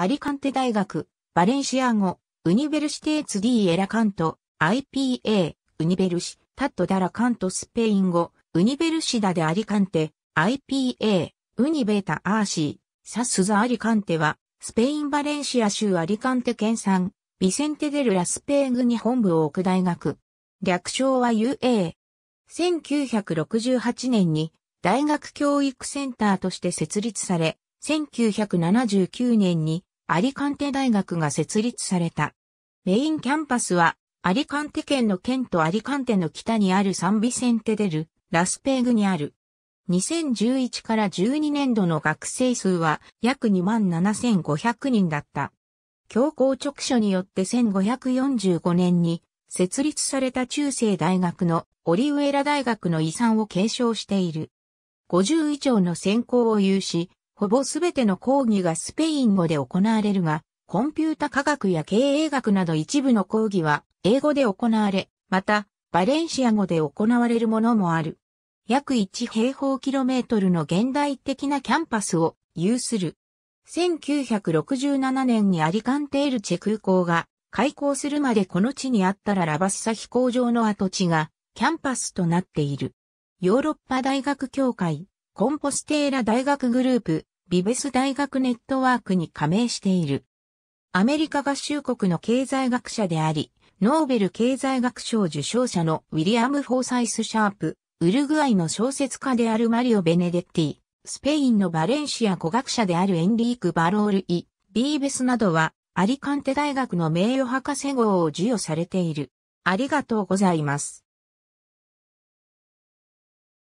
アリカンテ大学、バレンシア語、ウニベルシテーツディエラカント、IPA、ウニベルシ、タットダラカントスペイン語、ウニベルシダでアリカンテ、IPA、ウニベータアーシー、サスザアリカンテは、スペインバレンシア州アリカンテ県産、ビセンテデルラスペイングに本部を置く大学。略称は UA。1968年に大学教育センターとして設立され、1979年にアリカンテ大学が設立された。メインキャンパスは、アリカンテ県の県とアリカンテの北にあるサンビセンテデル、ラスペーグにある。2011から12年度の学生数は約27,500人だった。教皇直書によって1545年に設立された中世大学のオリウエラ大学の遺産を継承している。50以上の専攻を有し、ほぼすべての講義がスペイン語で行われるが、コンピュータ科学や経営学など一部の講義は英語で行われ、また、バレンシア語で行われるものもある。約1平方キロメートルの現代的なキャンパスを有する。1967年にアリカンテールチェ空港が開港するまでこの地にあったララバスサ飛行場の跡地がキャンパスとなっている。ヨーロッパ大学協会コンポステーラ大学グループ、ビベス大学ネットワークに加盟している。アメリカ合衆国の経済学者であり、ノーベル経済学賞受賞者のウィリアム・フォーサイス・シャープ、ウルグアイの小説家であるマリオ・ベネデッティ、スペインのバレンシア語学者であるエンリーク・バロール・イ、ビーベスなどは、アリカンテ大学の名誉博士号を授与されている。ありがとうございます。